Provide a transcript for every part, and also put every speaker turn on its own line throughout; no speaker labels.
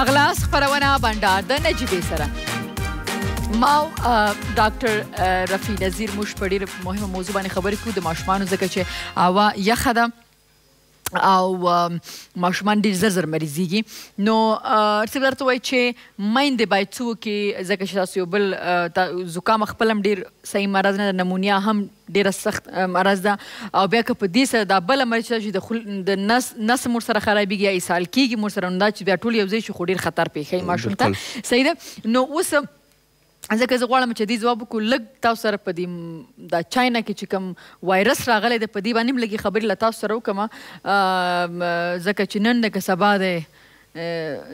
راغلاس خبرونه بندار د نجيبې سره ما ډاکټر رفی نذیر مش په ډیره مهمه موضوع باندې خبرې کوو د ماشومان زکه چې اوا یخه ده او ماشومان ډیر زر زر مریضيږي نو څه درته وای چې مایند باید څو کې ځکه چې تاسو بل زکام خپلم ډیر صحیح مرز نه نمونیا هم ډیر سخت مرز ده او بیا که په دې سره دا بل مرز چې د خل د نس نس مر سره خرابېږي یا اسهال کیږي مر سره نه چې بیا ټول یو ځای شي خو ډیر خطر پیښي ماشوم ته صحیح ده نو اوس ځکه زه غواړم چې دې ځواب وکړو لږ تاسو سره په دې د چاینا کې چې کوم وایرس راغلی دی په دې باندې هم لږې خبرې له تاسو سره وکړم ځکه چې نن د که سبا دی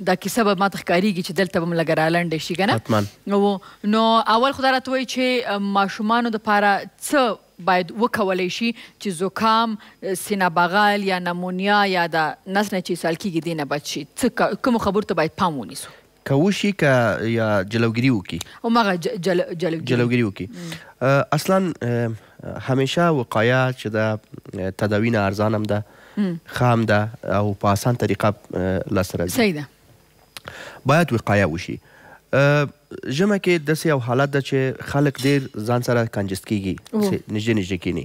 دا کیسه به ماته ښکاریږي چې دلته به ملګر آلند شي کنه نو نو اول خدای راته وایي چې ماشومان د پاره څه باید وکولای شي چې زکام سینه بغل یا نمونیا یا د نس نه چې سال کېږي دینه بچ شي څه کوم خبر ته باید پام ونیسو
کوشي ک یا جلوګیری وکي
او مغه جلوګیری
وکي اصلا همیشه وقایه چې د تداوی نه ارزان هم
ده
خام ده او په اسان طریقه لاسره ده صحیح ده باید وقایه وشي ژمه کې د سې او حالت د چې خلک ډیر ځان سره کنجست کیږي نږدې نږدې کینی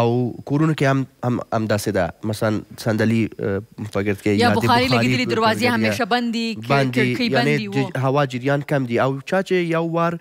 او کورونو کې هم هم هم داسې ده مثلا صندلی فقط کې یا بخاري لګیدلې دروازې همیشه
بندې کړکۍ بندې وو
هوا جریان کم دی او چا چې یو وار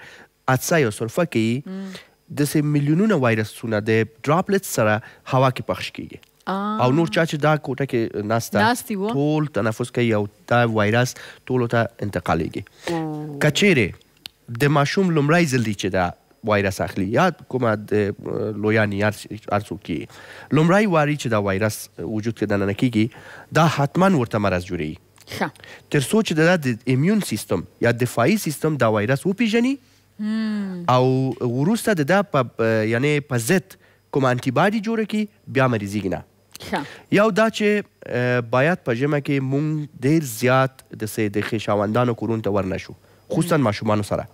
اڅای او سرفه کوي د سې میلیونونه وایرسونه د ډراپلټس سره هوا کې پخښ کیږي او نور چا چې دا کوټه کې ناسته ناستي وو ټول تنفس کوي او دا وایرس ټول ته انتقالېږي کچېره د ماشوم لمړی ځل دی چې دا وایرس اخلي یا کومه د لویان یار ارسو کې لمړی واری چې دا وایرس وجود کې دننه کیږي دا حتما ورته مرز جوړي ښه تر څو چې دا د ایمیون سیستم یا دفاعي سیستم دا وایرس وپیژني او ورسته د دا په یعنی په ضد کوم انټي باډي جوړ کی بیا مریضیږي نه یو دا چې باید په جمع کې مونږ ډیر زیات د سي د خښاوندانو کورونو ته ورنشو خصوصا ماشومان سره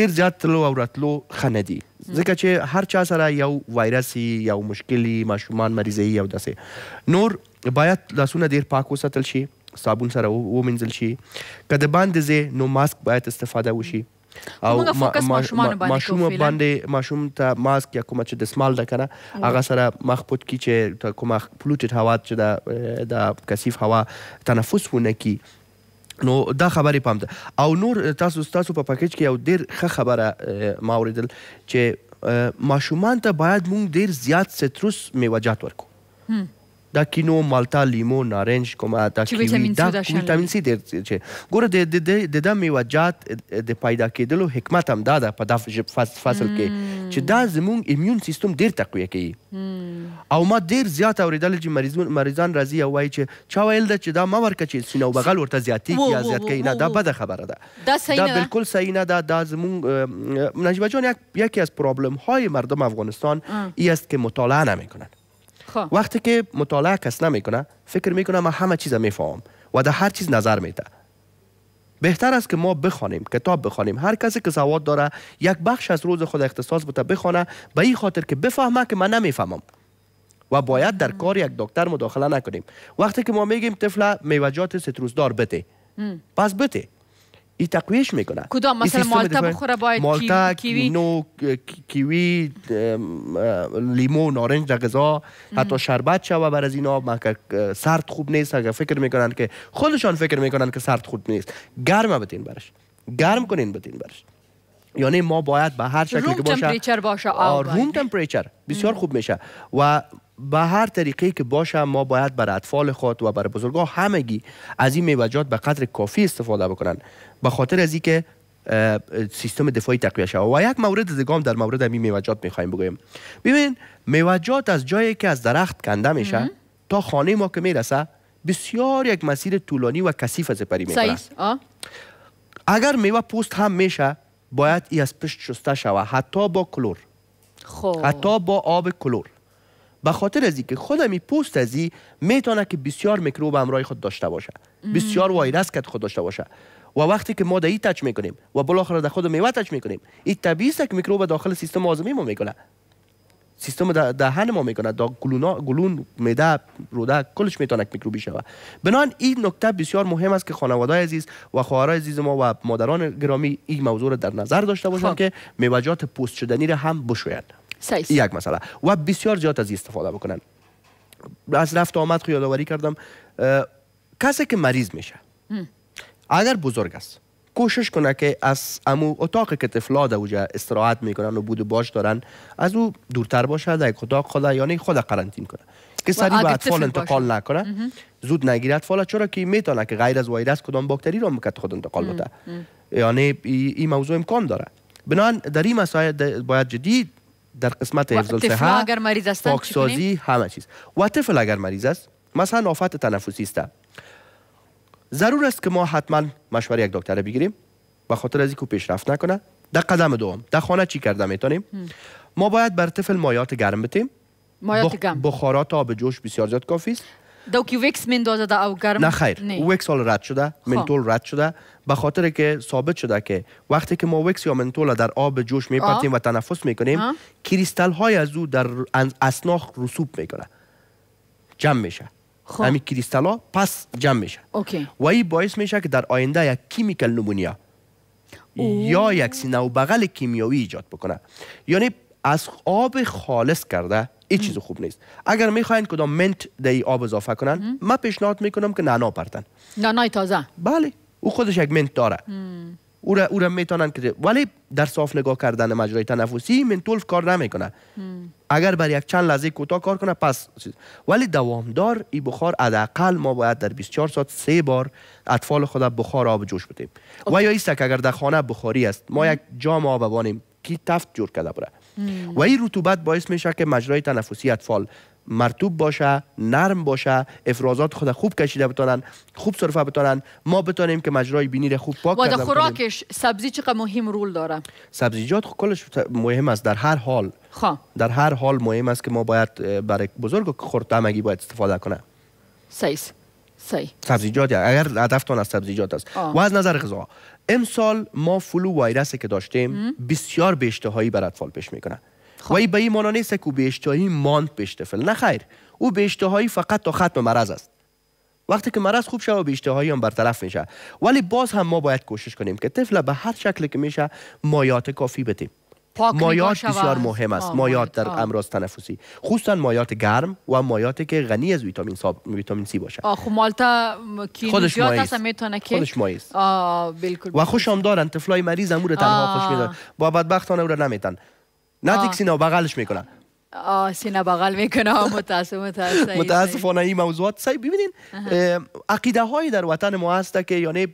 ډیر زیات تلو او راتلو خنه دي ځکه چې هر چا سره یو وایرس یو مشکلی ماشومان مریضي یو داسې نور باید لاسونه ډیر پاک وساتل شي صابون سره ومنځل شي کله باندې نو ماسک باید استفاده وشي او ماشوم باندې ماشوم ته ماسک یا کوم چې د سمال ده کنه هغه سره مخ پټ کی چې کوم پلوټډ هوا چې د کثیف هوا تنفس ونه کی نو دا خبرې پام ده او نور تاسو تاسو په پکیج کې یو ډیر ښه خبره ما اوریدل چې ماشومان ته باید مونږ ډیر زیات ستروس میوجات ورکو دا کینو مالټا لیمو نارنج کوم دا کیوی دا ویټامین سي ډیر چې ګوره د د د میوهجات د پیدا کېدلو حکمت هم دا ده په دغه فصل کې چې دا زموږ ایمیون سیستم ډیر تقویه کوي او ما ډیر زیات اوریدل چې مریضون مریضان راځي او وایي چې چا ویل دا چې دا ما ورکه چې سینه او بغل ورته زیاتی یا زیات کوي نه دا بده خبره ده دا بالکل صحیح نه ده دا زموږ نجیبه جان یک یکی از پرابلم های مردم افغانستان ای است که مطالعه نمیکنن خب. وقتی که مطالعه کس نمیکنه فکر میکنه ما همه چیز میفهمم و در هر چیز نظر میده بهتر است که ما بخوانیم کتاب بخوانیم هر کسی که سواد داره یک بخش از روز خود اختصاص بوده بخوانه به این خاطر که بفهمه که من نمیفهمم و باید در کار یک دکتر مداخله نکنیم وقتی که ما میگیم طفل میوجات ستروزدار بده پس بده ای تقویش میکنن کدام مثلا مالتا بخوره باید مالتا کیوی نو کیوی لیمو نارنج در غذا حتی شربت شوه بر از اینا سرد خوب نیست اگر فکر میکنن که خودشان فکر میکنن که سرد خوب نیست گرمه بتین برش گرم کنین بتین برش یعنی ما باید به هر شکلی که باشه روم تمپریچر باشه روم بسیار خوب میشه و به هر طریقه که باشه ما باید بر اطفال خود و بر بزرگان همگی از این میوجات به قدر کافی استفاده بکنن به خاطر از اینکه سیستم دفاعی تقویه شود و یک مورد دیگه در مورد این میوجات میخوایم بگویم ببین میوجات از جایی که از درخت کنده میشه تا خانه ما که میرسه بسیار یک مسیر طولانی و کثیف از پری میکنه اگر میوه پوست هم میشه باید ای از پشت شسته شود حتی با کلور خوب. حتی با آب کلور به خاطر از اینکه خودمی پوست ازی میتونه که بسیار میکروب همراه خود داشته باشه بسیار وایرس خود داشته باشه و وقتی که ما دایی تچ میکنیم و بالاخره در خود میوه تچ میکنیم این طبیعی است که میکروب داخل سیستم هاضمی ما میکنه سیستم دهن ما میکنه دا گلونا گلون میده، روده کلش میتونه میکروبی شوه بنان این نکته بسیار مهم است که خانواده عزیز و خواهرای عزیز ما و مادران گرامی این موضوع رو در نظر داشته باشند خب. که میوجات پوست شدنی را هم بشویند یک مسئله و بسیار زیاد از استفاده بکنن از رفت آمد خ یادآوری کردم کسی که مریض میشه اگر بزرگ است کوشش کنه که از امو اتاق که طفلا در اوجه استراحت میکنن و بود باش دارن از او دورتر باشه در یک اتاق خدا یعنی خود قرنطین کنه که سری به اطفال انتقال نکنه زود نگیره اطفال چرا که میتونه که غیر از وایرس کدام باکتری رو مکت خود انتقال بده یعنی این موضوع امکان داره بنابراین در این مسائل باید جدید در قسمت حفظ الصحه
پاکسازی
همه چیز و طفل اگر مریض است مثلا آفت تنفسی است ضرور است که ما حتما مشوره یک دکتر بگیریم به خاطر از اینکه پیشرفت نکنه در قدم دوم در خانه چی کرده میتونیم ما باید بر طفل مایات گرم بتیم مایات گرم بخارات آب جوش بسیار زیاد کافی است
دو وکس من میندازه دا او گرم نه خیر نه.
وکس رد شده منتول رد شده به خاطر که ثابت شده که وقتی که ما وکس یا منتول در آب جوش میپاتیم و تنفس میکنیم کریستال های از او در اسناخ رسوب میکنه جمع میشه خب. همین ها پس جمع میشه و این باعث میشه که در آینده یک کیمیکل نمونیا یا یک سینه و بغل کیمیاوی ایجاد بکنه یعنی از آب خالص کرده هیچ چیز خوب نیست اگر میخواین کدام منت در آب اضافه کنن من پیشنهاد میکنم که نعنا پرتن
نعنا تازه
بله او خودش یک منت داره او را, او را میتونن که ولی در صاف نگاه کردن مجرای تنفسی منتول کار نمیکنه اگر بر یک چند لحظه کوتاه کار کنه پس ولی دوامدار ای بخار حداقل ما باید در 24 ساعت سه بار اطفال خود بخار آب جوش بدیم و یا ایست که اگر در خانه بخاری است ما یک جام آب بانیم کی تفت جور کرده بره و این رطوبت باعث میشه که مجرای تنفسی اطفال مرتوب باشه نرم باشه افرازات خود خوب کشیده بتونن خوب صرفه بتونن ما بتونیم که مجرای بینی را خوب پاک کرده خوراکش
سبزی چقدر مهم رول داره
سبزیجات خب کلش مهم است در هر حال خواه. خب. در هر حال مهم است که ما باید برای بزرگ خورد باید استفاده کنه
سیس صحیح
سبزیجات اگر هدفتون از سبزیجات است و از نظر غذا امسال ما فلو وایرسی که داشتیم بسیار به اشتهایی بر اطفال پیش میکنه خب. و به این مانا نیست که به اشتهایی ماند پیش تفل نه خیر او به اشتهایی فقط تا ختم مرض است وقتی که مرض خوب شد و به اشتهایی هم برطرف میشه ولی باز هم ما باید کوشش کنیم که طفل به هر شکلی که میشه مایات کافی بدیم
مایات بسیار مهم است مایات در امراض
تنفسی خصوصا مایات گرم و مایاتی که غنی از ویتامین سی باشه
خب خودش خودش و
خوش هم دارن طفلای مریض امور تنها خوش میدارن با بدبختانه او را نمیتن ندیک سینا بغلش میکنن
آه بغل میکنه متاسف متاسف
متاسفانه این موضوعات سعی ببینین عقیده هایی در وطن ما هست که یعنی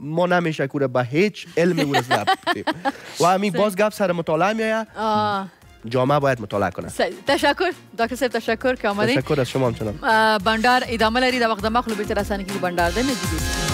ما نمیشه کوره به هیچ علم ورز و همین باز گفت سر مطالعه آید. جامعه باید مطالعه کنه
تشکر دکتر صاحب تشکر که آمدید تشکر از شما همچنان بندار ادامه لری در وقت دماغ مخلوبې که رسانه بندار دی